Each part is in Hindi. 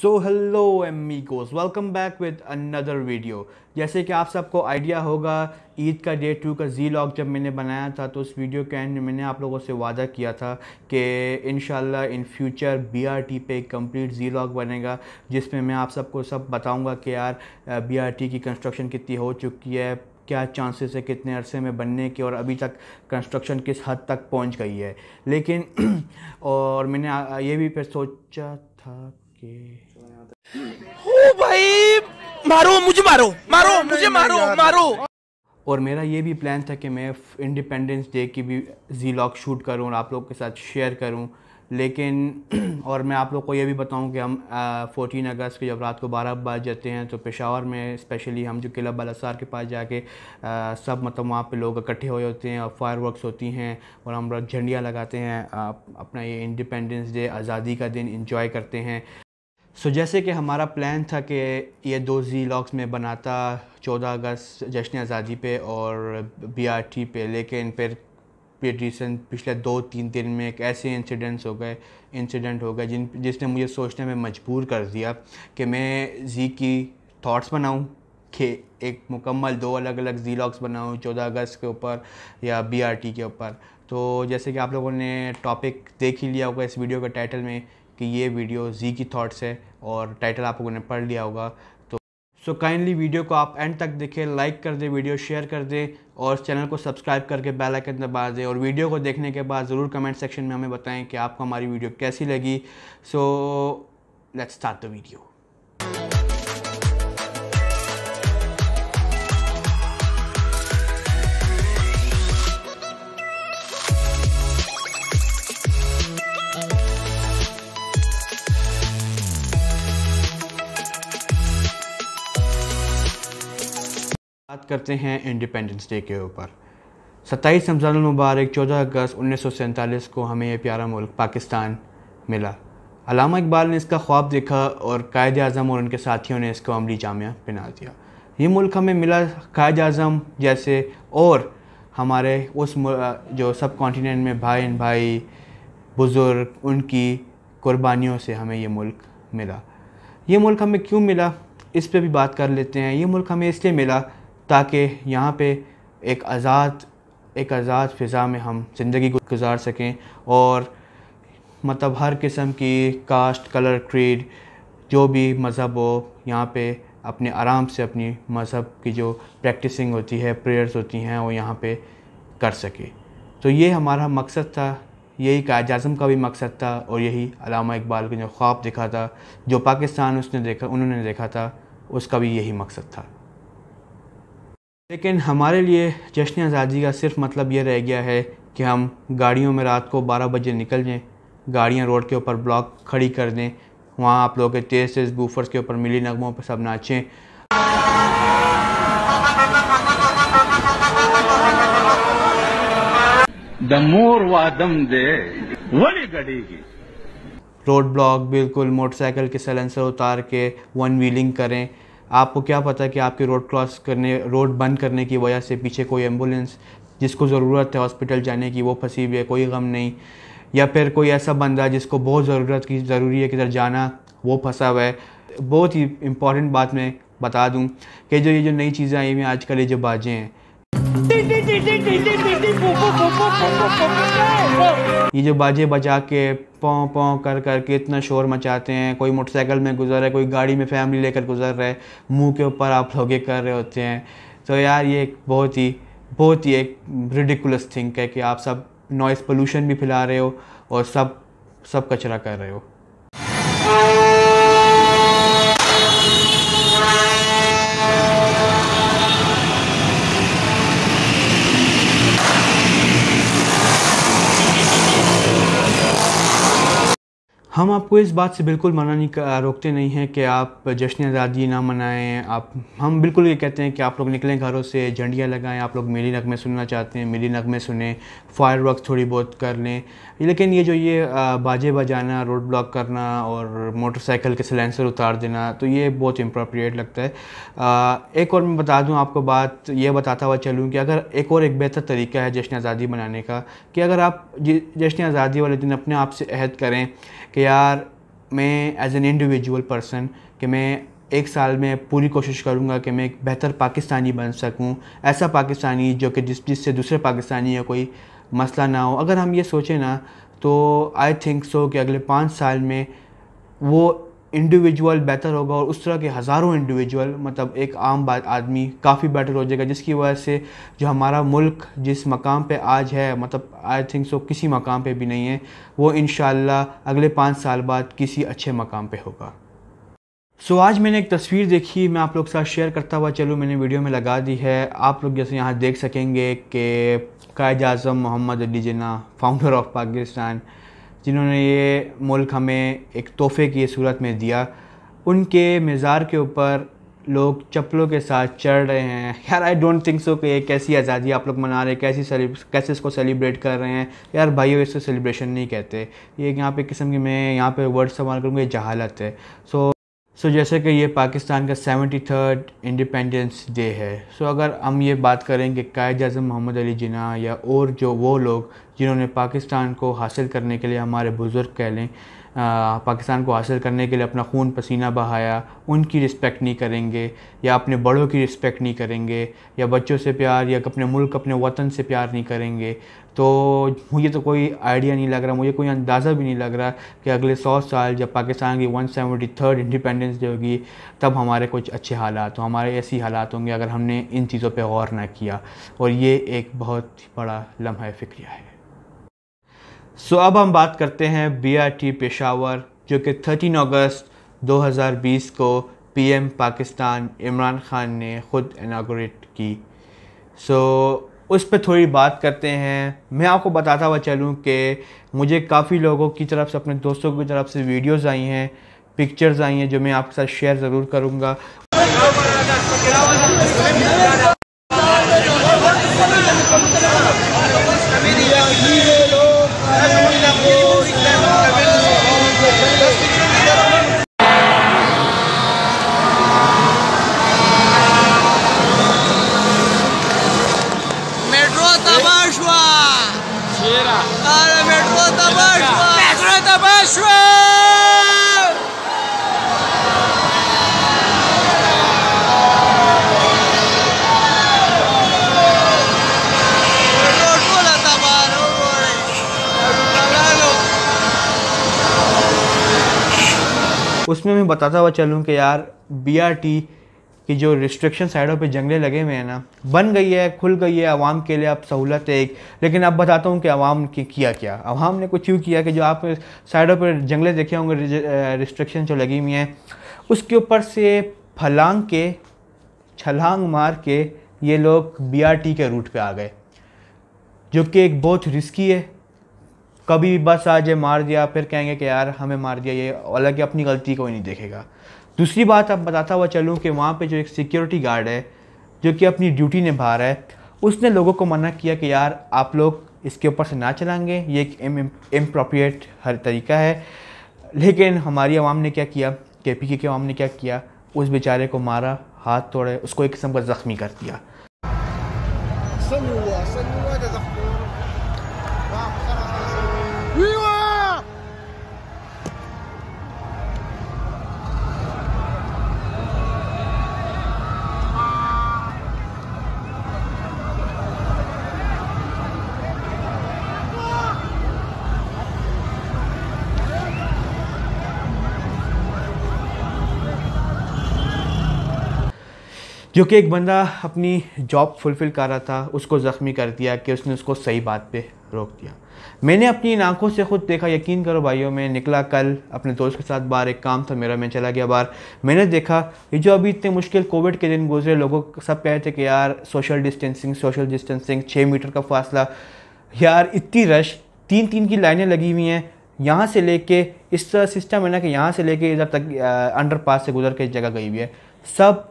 so hello amigos welcome back with another video जैसे कि आप सबको आइडिया होगा ईद का डे टू का जी लॉग जब मैंने बनाया था तो उस वीडियो के एंड में मैंने आप लोगों से वादा किया था कि इन इन फ्यूचर बीआरटी पे एक कम्प्लीट जी लॉग बनेगा जिसमें मैं आप सबको सब बताऊंगा कि यार बीआरटी की कंस्ट्रक्शन कितनी हो चुकी है क्या चांसेस है कितने अरसे में बनने के और अभी तक कंस्ट्रक्शन किस हद तक पहुँच गई है लेकिन और मैंने ये भी फिर सोचा था कि ओ भाई मारो मुझे मारो मारो मुझे मारो मारो और मेरा ये भी प्लान था कि मैं इंडिपेंडेंस डे की भी जी लॉग शूट करूँ और आप लोग के साथ शेयर करूँ लेकिन और मैं आप लोग को ये भी बताऊं कि हम 14 अगस्त की जब रात को बारह बज जाते हैं तो पेशावर में स्पेशली हम जो किला बलासार के पास जाके आ, सब मतलब वहाँ पे लोग इकट्ठे हुए होते हैं और फायर होती हैं और हम लोग झंडियाँ लगाते हैं आ, अपना ये इंडिपेंडेंस डे आज़ादी का दिन इंजॉय करते हैं सो so, जैसे कि हमारा प्लान था कि ये दो जी लॉक्स में बनाता चौदह अगस्त जश्न आज़ादी पे और बीआरटी पे लेकिन फिर रिसेंट पिछले दो तीन दिन में एक ऐसे इंसिडेंट्स हो गए इंसिडेंट हो गए जिन जिसने मुझे सोचने में मजबूर कर दिया कि मैं जी की थॉट्स बनाऊँ कि एक मुकम्मल दो अलग अलग जी लॉक्स बनाऊँ चौदह अगस्त के ऊपर या बीआरटी के ऊपर तो जैसे कि आप लोगों ने टॉपिक देख ही लिया होगा इस वीडियो के टाइटल में कि ये वीडियो जी की थॉट्स है और टाइटल आप लोगों ने पढ़ लिया होगा तो सो काइंडली वीडियो को आप एंड तक देखें लाइक कर दें वीडियो शेयर कर दें और चैनल को सब्सक्राइब करके बेल आइकन दबा दें और वीडियो को देखने के बाद ज़रूर कमेंट सेक्शन में हमें बताएं कि आपको हमारी वीडियो कैसी लगी so let's start the video करते हैं इंडिपेंडेंस डे के ऊपर सत्ताईस रमज़ान मुबारक चौदह अगस्त उन्नीस सौ सैंतालीस को हमें यह प्यारा मुल्क पाकिस्तान मिला अलामा इकबाल ने इसका ख्वाब देखा और कायद अजम और उनके साथियों ने इसको अमली जामिया पहना दिया ये मुल्क हमें मिला कायद अजम जैसे और हमारे उस जो सब कॉन्टीनेंट में भाई भाई बुज़ुर्ग उनकी कुर्बानियों से हमें ये मुल्क मिला ये मुल्क हमें क्यों मिला इस पर भी बात कर लेते हैं ये मुल्क हमें इसलिए मिला ताकि यहाँ पे एक आज़ाद एक आज़ाद फ़िज़ा में हम ज़िंदगी गुजार सकें और मतलब हर किस्म की कास्ट कलर क्रीड जो भी मज़हब हो यहाँ पे अपने आराम से अपनी मज़हब की जो प्रैक्टिसिंग होती है प्रेयर्स होती हैं वो यहाँ पे कर सके तो ये हमारा मकसद था यही कायद अजम का भी मकसद था और यही अलामा इकबाल का जो ख्वाब देखा था जो पाकिस्तान उसने देखा उन्होंने देखा था उसका भी यही मकसद था लेकिन हमारे लिए जश्न आज़ादी का सिर्फ मतलब ये रह गया है कि हम गाड़ियों में रात को 12 बजे निकल जाएं गाड़ियाँ रोड के ऊपर ब्लॉक खड़ी कर दें वहाँ आप लोग के तेज़ तेज़ बूफर्स के ऊपर मिली नगमों पर सब नाचें रोड ब्लॉक बिल्कुल मोटरसाइकिल के सलेंसर उतार के वन व्हीलिंग करें आपको क्या पता कि आपके रोड क्रॉस करने रोड बंद करने की वजह से पीछे कोई एम्बुलेंस जिसको ज़रूरत है हॉस्पिटल जाने की वो फंसी हुई है कोई गम नहीं या फिर कोई ऐसा बंदा जिसको बहुत ज़रूरत की ज़रूरी है किधर जाना वो फंसा हुआ है बहुत ही इम्पॉर्टेंट बात मैं बता दूं कि जो ये जो नई चीज़ें आई हुई हैं आजकल ये जो बाजें हैं ये जो बाजे बजा के पों पों कर कर के इतना शोर मचाते हैं कोई मोटरसाइकिल में गुजर रहा है कोई गाड़ी में फैमिली लेकर गुजर रहा है मुंह के ऊपर आप लोग कर रहे होते हैं तो यार ये एक बहुत ही बहुत ही एक रिडिकुलस थिंक है कि आप सब नॉइस पोल्यूशन भी फैला रहे हो और सब सब कचरा कर रहे हो हम आपको इस बात से बिल्कुल मना नहीं रोकते नहीं हैं कि आप जश्न आज़ादी ना मनाएं आप हम बिल्कुल ये कहते हैं कि आप लोग निकलें घरों से झंडियाँ लगाएं आप लोग मेरी नगमे सुनना चाहते हैं मेरी नगमे सुने फायर वर्क थोड़ी बहुत कर लें लेकिन ये जो ये बाजे बजाना रोड ब्लॉक करना और मोटरसाइकिल के सिलेंसर उतार देना तो ये बहुत इम्प्रोप्रिएट लगता है एक और मैं बता दूँ आपको बात यह बताता हुआ चलूँ कि अगर एक और एक बेहतर तरीका है जश्न आज़ादी मनाने का कि अगर आप जश्न आज़ादी वाले दिन अपने आप से अहद करें कि आर मैं एज एन इंडिविजुअल पर्सन कि मैं एक साल में पूरी कोशिश करूंगा कि मैं एक बेहतर पाकिस्तानी बन सकूँ ऐसा पाकिस्तानी जो कि जिस जिससे दूसरे पाकिस्तानी या कोई मसला ना हो अगर हम ये सोचें ना तो आई थिंक सो कि अगले पाँच साल में वो इंडिविजुअल बेहतर होगा और उस तरह के हज़ारों इंडिविजुअल मतलब एक आम आदमी काफ़ी बेटर हो जाएगा जिसकी वजह से जो हमारा मुल्क जिस मकाम पे आज है मतलब आई थिंक सो किसी मकाम पे भी नहीं है वो इन अगले पाँच साल बाद किसी अच्छे मकाम पे होगा सो so, आज मैंने एक तस्वीर देखी मैं आप लोग के साथ शेयर करता हुआ चलूँ मैंने वीडियो में लगा दी है आप लोग जैसे यहाँ देख सकेंगे कि कायद अजम मोहम्मद अली जना फाउंडर ऑफ पाकिस्तान जिन्होंने ये मुल्क हमें एक तोहफे की सूरत में दिया उनके मज़ार के ऊपर लोग चप्पलों के साथ चढ़ रहे हैं यार आई डोंट थिंक सो कि ये कैसी आज़ादी आप लोग मना रहे हैं कैसी कैसे इसको सेलिब्रेट कर रहे हैं यार भाइयों इसको सेलिब्रेशन नहीं कहते ये यहाँ पे किस्म की मैं यहाँ पे वर्ड इस्तेमाल करूँगा ये जहालत है सो so, सो so जैसे कि ये पाकिस्तान का सेवेंटी थर्ड इंडिपेंडेंस डे है सो so, अगर हम ये बात करें कि कायद अजम मोहम्मद अली जिना या और जो वो लोग जिन्होंने पाकिस्तान को हासिल करने के लिए हमारे बुज़ुर्ग कह लें पाकिस्तान को हासिल करने के लिए अपना खून पसीना बहाया उनकी रिस्पेक्ट नहीं करेंगे या अपने बड़ों की रिस्पेक्ट नहीं करेंगे या बच्चों से प्यार या अपने मुल्क अपने वतन से प्यार नहीं करेंगे तो मुझे तो कोई आइडिया नहीं लग रहा मुझे कोई अंदाज़ा भी नहीं लग रहा कि अगले सौ साल जब पाकिस्तान की one seventy third independence day होगी तब हमारे कुछ अच्छे हालात हों हमारे ऐसी हालात होंगे अगर हमने इन चीज़ों पर गौर ना किया और ये एक बहुत बड़ा लम्हा फ़िक्रिया है सो अब हम बात करते हैं बीआरटी पेशावर जो कि 13 अगस्त 2020 को पीएम पाकिस्तान इमरान खान ने ख़ुद इनाग्रेट की सो उस पर थोड़ी बात करते हैं मैं आपको बताता हुआ चलूँ कि मुझे काफ़ी लोगों की तरफ से अपने दोस्तों की तरफ से वीडियोस आई हैं पिक्चर्स आई हैं जो मैं आपके साथ शेयर ज़रूर करूँगा उसमें मैं बताता हुआ चलूँ कि यार बी आर टी की जो रिस्ट्रिक्शन साइडों पे जंगले लगे हुए हैं ना बन गई है खुल गई है आवाम के लिए अब सहूलत है एक लेकिन अब बताता हूँ कि आवाम की किया क्या आवाम ने कुछ यूँ किया कि जो आप साइडों पर जंगले देखे होंगे रिस्ट्रिक्शन जो लगी हुई हैं उसके ऊपर से फलांग के छलांग मार के ये लोग बी आर टी के रूट पर आ गए जो कि एक बहुत रिस्की है कभी भी बस आज ये मार दिया फिर कहेंगे कि यार हमें मार दिया ये अलग अपनी गलती कोई नहीं देखेगा दूसरी बात अब बताता हुआ चलूँ कि वहाँ पर जो एक सिक्योरिटी गार्ड है जो कि अपनी ड्यूटी निभा रहा है उसने लोगों को मना किया कि यार आप लोग इसके ऊपर से ना चलाएंगे ये एक इम्प्रोप्रिएट हर तरीका है लेकिन हमारी आवाम ने क्या किया के पी के, के आवाम ने क्या किया उस बेचारे को मारा हाथ तोड़े उसको एक किस्म का ज़ख्मी कर दिया सन्युआ, सन्युआ जो कि एक बंदा अपनी जॉब फुलफ़िल कर रहा था उसको ज़ख्मी कर दिया कि उसने उसको सही बात पे रोक दिया मैंने अपनी इन आँखों से ख़ुद देखा यकीन करो भाइयों मैं निकला कल अपने दोस्त के साथ बाहर एक काम था मेरा मैं चला गया बाहर मैंने देखा ये जो अभी इतने मुश्किल कोविड के दिन गुजरे लोगों सब कह रहे थे कि यार सोशल डिस्टेंसिंग सोशल डिस्टेंसिंग छः मीटर का फासला यार इतनी रश तीन तीन की लाइनें लगी हुई हैं यहाँ से लेके इस सिस्टम है ना कि यहाँ से लेके इधर तक अंडर पास से गुजर के जगह गई हुई है सब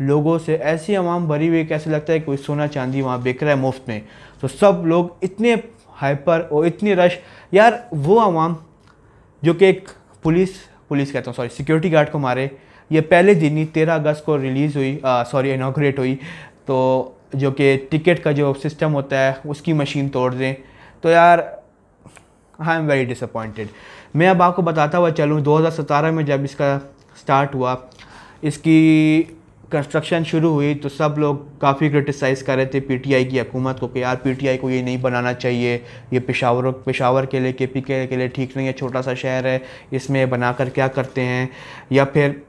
लोगों से ऐसी आवाम भरी हुई कैसे लगता है कोई सोना चांदी वहाँ बिक रहा है मुफ्त में तो सब लोग इतने हाइपर और इतनी रश यार वो आवाम जो कि एक पुलिस पुलिस कहता हूँ सॉरी सिक्योरिटी गार्ड को मारे ये पहले दिन ही तेरह अगस्त को रिलीज़ हुई सॉरी इनाग्रेट हुई तो जो कि टिकट का जो सिस्टम होता है उसकी मशीन तोड़ दें तो यार आई एम वेरी डिसअपॉइंटेड मैं अब आपको बताता हुआ चलूँ 2017 में जब इसका स्टार्ट हुआ इसकी कंस्ट्रक्शन शुरू हुई तो सब लोग काफ़ी क्रिटिसाइज़ कर रहे थे पीटीआई की हकूमत को कि यार पीटीआई को ये नहीं बनाना चाहिए ये पेशावर पेशावर के लिए के पी के, के लिए ठीक नहीं है छोटा सा शहर है इसमें बना कर क्या करते हैं या फिर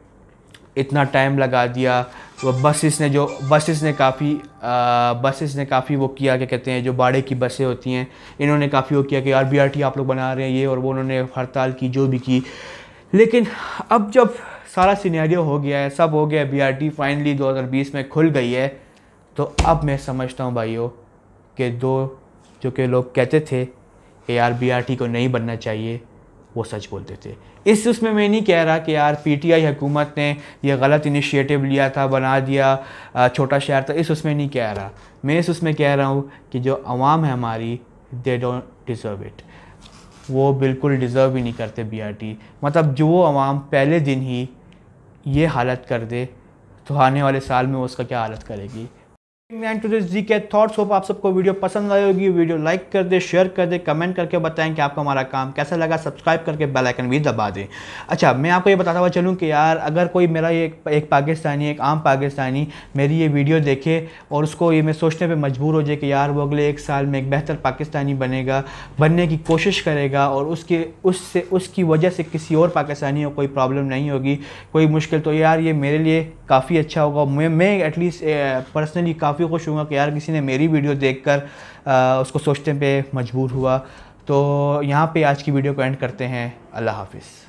इतना टाइम लगा दिया वो बसेस ने जो बसेस ने काफ़ी बसेस ने काफ़ी वो किया क्या कहते हैं जो बाड़े की बसें होती हैं इन्होंने काफ़ी वो किया कि आर बी आर टी आप लोग बना रहे हैं ये और वो उन्होंने हड़ताल की जो भी की लेकिन अब जब सारा सीनेरियो हो गया है सब हो गया बी आर टी फाइनली 2020 में खुल गई है तो अब मैं समझता हूँ भाइयों के दो जो के लोग कहते थे कि यार बी आर टी को नहीं बनना चाहिए वो सच बोलते थे इस उसमें मैं नहीं कह रहा कि यार पी टी आई हुकूमत ने यह गलत इनिशिएटिव लिया था बना दिया छोटा शहर था इस उसमें नहीं कह रहा मैं इस उसमें कह रहा हूँ कि जो आवाम है हमारी दे डोंट डिज़र्व इट वो बिल्कुल डिज़र्व ही नहीं करते बीआरटी मतलब जो आवाम पहले दिन ही ये हालत कर दे तो आने वाले साल में वो उसका क्या हालत करेगी एंड टू दिस जी के थॉट्स होप आप सबको वीडियो पसंद आई होगी वीडियो लाइक कर दे शेयर कर दे कमेंट करके बताएं कि आपको हमारा काम कैसा लगा सब्सक्राइब करके बेल आइकन भी दबा दें अच्छा मैं आपको ये बताता हुआ चलूँ कि यार अगर कोई मेरा ये एक पाकिस्तानी एक आम पाकिस्तानी मेरी ये वीडियो देखे और उसको ये मैं सोचने पर मजबूर हो जाए कि यार वो अगले एक साल में एक बेहतर पाकिस्तानी बनेगा बनने की कोशिश करेगा और उसके उससे उसकी वजह से किसी और पाकिस्तानी को कोई प्रॉब्लम नहीं होगी कोई मुश्किल तो यार ये मेरे लिए काफ़ी अच्छा होगा मैं मैं एटलीस्ट पर्सनली काफ़ी काफ़ी खुश हूँ कि यार किसी ने मेरी वीडियो देख कर उसको सोचने पर मजबूर हुआ तो यहाँ पर आज की वीडियो को एंड करते हैं अल्लाह हाफिज़